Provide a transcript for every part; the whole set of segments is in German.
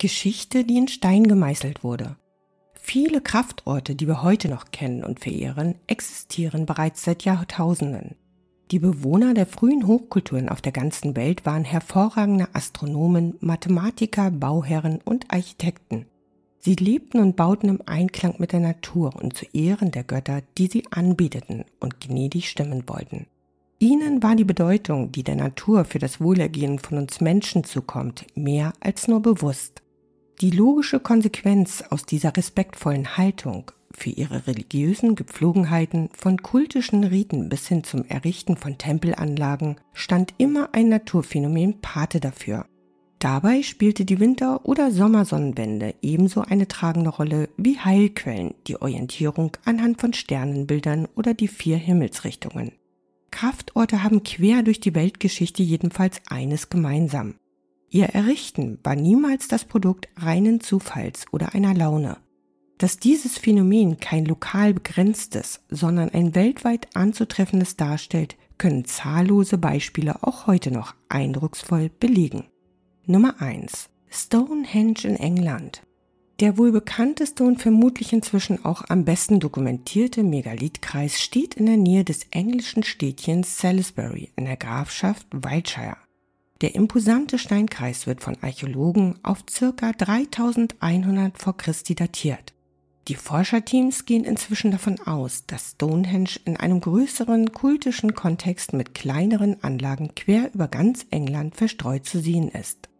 Geschichte, die in Stein gemeißelt wurde. Viele Kraftorte, die wir heute noch kennen und verehren, existieren bereits seit Jahrtausenden. Die Bewohner der frühen Hochkulturen auf der ganzen Welt waren hervorragende Astronomen, Mathematiker, Bauherren und Architekten. Sie lebten und bauten im Einklang mit der Natur und zu Ehren der Götter, die sie anbeteten und gnädig stimmen wollten. Ihnen war die Bedeutung, die der Natur für das Wohlergehen von uns Menschen zukommt, mehr als nur bewusst. Die logische Konsequenz aus dieser respektvollen Haltung für ihre religiösen Gepflogenheiten von kultischen Riten bis hin zum Errichten von Tempelanlagen stand immer ein Naturphänomen Pate dafür. Dabei spielte die Winter- oder Sommersonnenwende ebenso eine tragende Rolle wie Heilquellen, die Orientierung anhand von Sternenbildern oder die vier Himmelsrichtungen. Kraftorte haben quer durch die Weltgeschichte jedenfalls eines gemeinsam. Ihr Errichten war niemals das Produkt reinen Zufalls oder einer Laune. Dass dieses Phänomen kein lokal begrenztes, sondern ein weltweit anzutreffendes darstellt, können zahllose Beispiele auch heute noch eindrucksvoll belegen. Nummer 1. Stonehenge in England. Der wohl bekannteste und vermutlich inzwischen auch am besten dokumentierte Megalithkreis steht in der Nähe des englischen Städtchens Salisbury in der Grafschaft Wiltshire. Der imposante Steinkreis wird von Archäologen auf ca. 3100 vor Christi datiert. Die Forscherteams gehen inzwischen davon aus, dass Stonehenge in einem größeren kultischen Kontext mit kleineren Anlagen quer über ganz England verstreut zu sehen ist.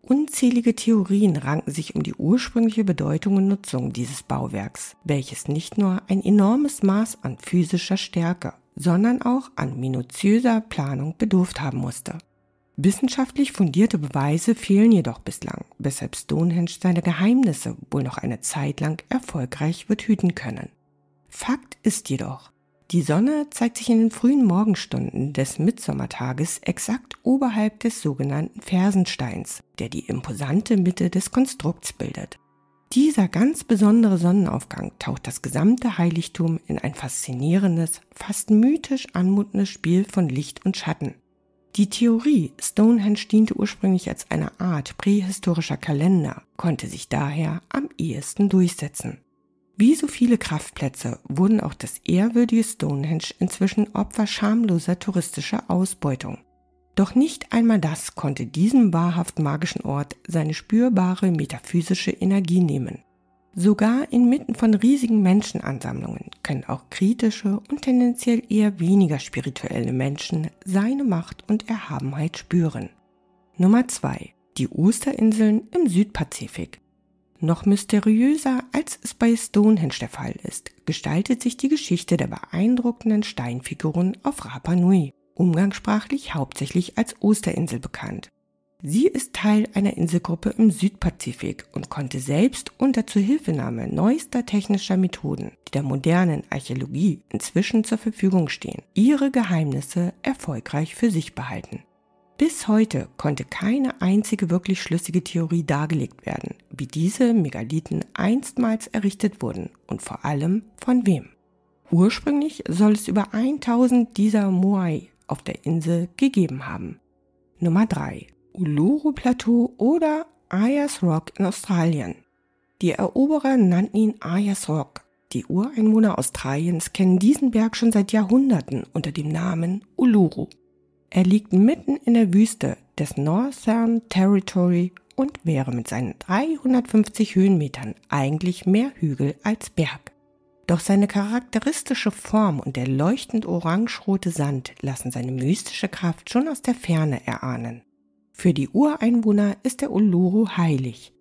Unzählige Theorien ranken sich um die ursprüngliche Bedeutung und Nutzung dieses Bauwerks, welches nicht nur ein enormes Maß an physischer Stärke, sondern auch an minutiöser Planung bedurft haben musste. Wissenschaftlich fundierte Beweise fehlen jedoch bislang, weshalb Stonehenge seine Geheimnisse wohl noch eine Zeit lang erfolgreich wird hüten können. Fakt ist jedoch, die Sonne zeigt sich in den frühen Morgenstunden des Mitsommertages exakt oberhalb des sogenannten Fersensteins, der die imposante Mitte des Konstrukts bildet. Dieser ganz besondere Sonnenaufgang taucht das gesamte Heiligtum in ein faszinierendes, fast mythisch anmutendes Spiel von Licht und Schatten, die Theorie, Stonehenge diente ursprünglich als eine Art prähistorischer Kalender, konnte sich daher am ehesten durchsetzen. Wie so viele Kraftplätze wurden auch das ehrwürdige Stonehenge inzwischen Opfer schamloser touristischer Ausbeutung. Doch nicht einmal das konnte diesem wahrhaft magischen Ort seine spürbare metaphysische Energie nehmen. Sogar inmitten von riesigen Menschenansammlungen können auch kritische und tendenziell eher weniger spirituelle Menschen seine Macht und Erhabenheit spüren. Nummer 2. Die Osterinseln im Südpazifik. Noch mysteriöser, als es bei Stonehenge der Fall ist, gestaltet sich die Geschichte der beeindruckenden Steinfiguren auf Rapa Nui, umgangssprachlich hauptsächlich als Osterinsel bekannt. Sie ist Teil einer Inselgruppe im Südpazifik und konnte selbst unter Zuhilfenahme neuester technischer Methoden, die der modernen Archäologie inzwischen zur Verfügung stehen, ihre Geheimnisse erfolgreich für sich behalten. Bis heute konnte keine einzige wirklich schlüssige Theorie dargelegt werden, wie diese Megalithen einstmals errichtet wurden und vor allem von wem. Ursprünglich soll es über 1000 dieser Moai auf der Insel gegeben haben. Nummer 3. Uluru-Plateau oder Ayers Rock in Australien. Die Eroberer nannten ihn Ayers Rock. Die Ureinwohner Australiens kennen diesen Berg schon seit Jahrhunderten unter dem Namen Uluru. Er liegt mitten in der Wüste des Northern Territory und wäre mit seinen 350 Höhenmetern eigentlich mehr Hügel als Berg. Doch seine charakteristische Form und der leuchtend orange-rote Sand lassen seine mystische Kraft schon aus der Ferne erahnen. Für die Ureinwohner ist der Uluru heilig.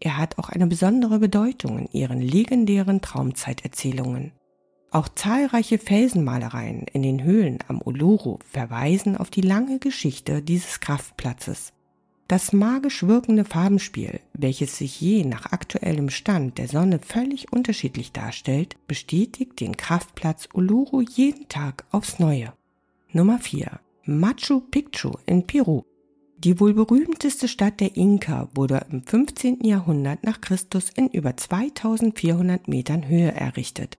Er hat auch eine besondere Bedeutung in ihren legendären Traumzeiterzählungen. Auch zahlreiche Felsenmalereien in den Höhlen am Uluru verweisen auf die lange Geschichte dieses Kraftplatzes. Das magisch wirkende Farbenspiel, welches sich je nach aktuellem Stand der Sonne völlig unterschiedlich darstellt, bestätigt den Kraftplatz Uluru jeden Tag aufs Neue. Nummer 4. Machu Picchu in Peru. Die wohl berühmteste Stadt der Inka wurde im 15. Jahrhundert nach Christus in über 2400 Metern Höhe errichtet.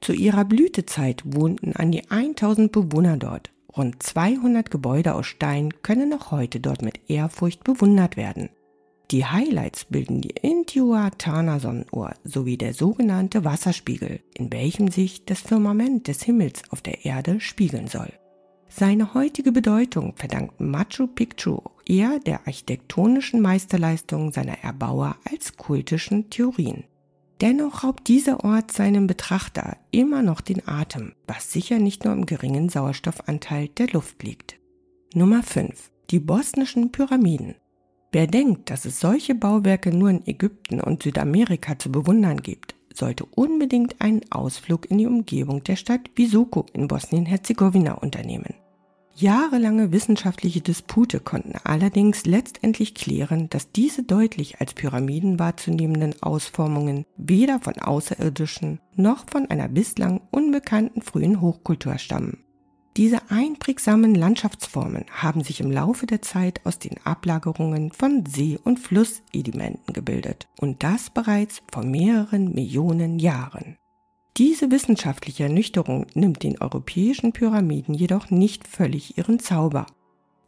Zu ihrer Blütezeit wohnten an die 1000 Bewohner dort. Rund 200 Gebäude aus Stein können noch heute dort mit Ehrfurcht bewundert werden. Die Highlights bilden die Intihuatana-Sonnenuhr sowie der sogenannte Wasserspiegel, in welchem sich das Firmament des Himmels auf der Erde spiegeln soll. Seine heutige Bedeutung verdankt Machu Picchu eher der architektonischen Meisterleistung seiner Erbauer als kultischen Theorien. Dennoch raubt dieser Ort seinem Betrachter immer noch den Atem, was sicher nicht nur im geringen Sauerstoffanteil der Luft liegt. Nummer 5. Die bosnischen Pyramiden. Wer denkt, dass es solche Bauwerke nur in Ägypten und Südamerika zu bewundern gibt, sollte unbedingt einen Ausflug in die Umgebung der Stadt Visoko in Bosnien-Herzegowina unternehmen. Jahrelange wissenschaftliche Dispute konnten allerdings letztendlich klären, dass diese deutlich als Pyramiden wahrzunehmenden Ausformungen weder von Außerirdischen noch von einer bislang unbekannten frühen Hochkultur stammen. Diese einprägsamen Landschaftsformen haben sich im Laufe der Zeit aus den Ablagerungen von See- und Flusssedimenten gebildet und das bereits vor mehreren Millionen Jahren. Diese wissenschaftliche Ernüchterung nimmt den europäischen Pyramiden jedoch nicht völlig ihren Zauber.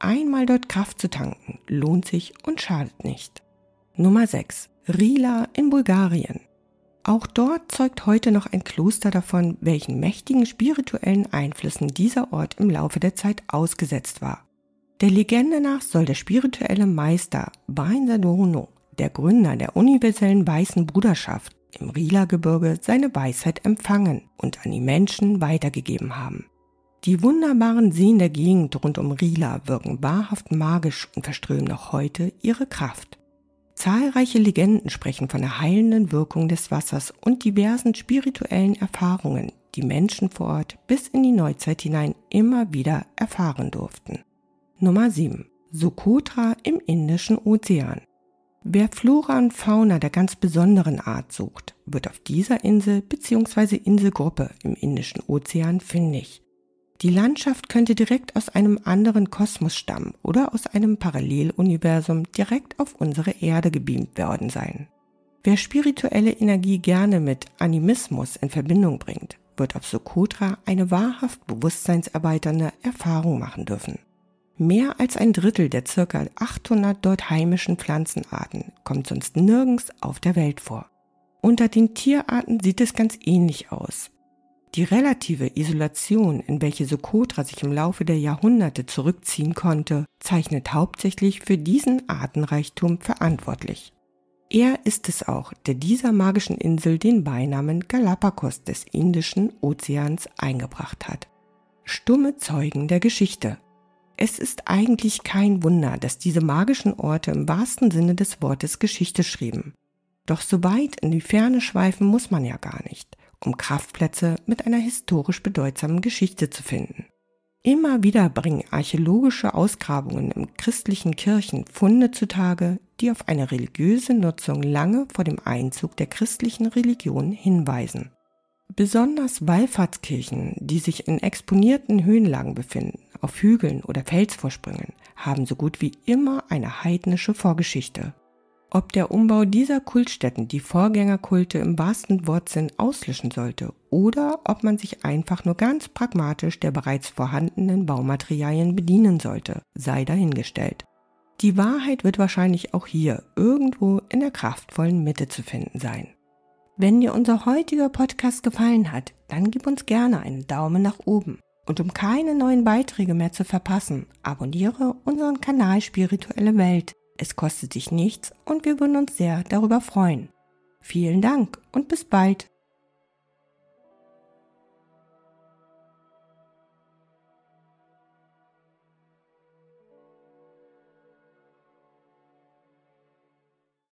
Einmal dort Kraft zu tanken lohnt sich und schadet nicht. Nummer 6. Rila in Bulgarien. Auch dort zeugt heute noch ein Kloster davon, welchen mächtigen spirituellen Einflüssen dieser Ort im Laufe der Zeit ausgesetzt war. Der Legende nach soll der spirituelle Meister Bain Sadorno, der Gründer der universellen weißen Bruderschaft, im Rila-Gebirge seine Weisheit empfangen und an die Menschen weitergegeben haben. Die wunderbaren Seen der Gegend rund um Rila wirken wahrhaft magisch und verströmen noch heute ihre Kraft. Zahlreiche Legenden sprechen von der heilenden Wirkung des Wassers und diversen spirituellen Erfahrungen, die Menschen vor Ort bis in die Neuzeit hinein immer wieder erfahren durften. Nummer 7. Sokotra im Indischen Ozean. Wer Flora und Fauna der ganz besonderen Art sucht, wird auf dieser Insel bzw. Inselgruppe im Indischen Ozean fündig. Die Landschaft könnte direkt aus einem anderen Kosmos stammen oder aus einem Paralleluniversum direkt auf unsere Erde gebeamt worden sein. Wer spirituelle Energie gerne mit Animismus in Verbindung bringt, wird auf Sokotra eine wahrhaft bewusstseinserweiternde Erfahrung machen dürfen. Mehr als ein Drittel der ca. 800 dort heimischen Pflanzenarten kommt sonst nirgends auf der Welt vor. Unter den Tierarten sieht es ganz ähnlich aus. Die relative Isolation, in welche Sokotra sich im Laufe der Jahrhunderte zurückziehen konnte, zeichnet hauptsächlich für diesen Artenreichtum verantwortlich. Er ist es auch, der dieser magischen Insel den Beinamen Galapagos des Indischen Ozeans eingebracht hat. Stumme Zeugen der Geschichte. Es ist eigentlich kein Wunder, dass diese magischen Orte im wahrsten Sinne des Wortes Geschichte schrieben. Doch so weit in die Ferne schweifen muss man ja gar nicht, um Kraftplätze mit einer historisch bedeutsamen Geschichte zu finden. Immer wieder bringen archäologische Ausgrabungen in christlichen Kirchen Funde zutage, die auf eine religiöse Nutzung lange vor dem Einzug der christlichen Religion hinweisen. Besonders Wallfahrtskirchen, die sich in exponierten Höhenlagen befinden, auf Hügeln oder Felsvorsprüngen haben so gut wie immer eine heidnische Vorgeschichte. Ob der Umbau dieser Kultstätten die Vorgängerkulte im wahrsten Wortsinn auslöschen sollte oder ob man sich einfach nur ganz pragmatisch der bereits vorhandenen Baumaterialien bedienen sollte, sei dahingestellt. Die Wahrheit wird wahrscheinlich auch hier irgendwo in der kraftvollen Mitte zu finden sein. Wenn dir unser heutiger Podcast gefallen hat, dann gib uns gerne einen Daumen nach oben. Und um keine neuen Beiträge mehr zu verpassen, abonniere unseren Kanal Spirituelle Welt. Es kostet dich nichts und wir würden uns sehr darüber freuen. Vielen Dank und bis bald.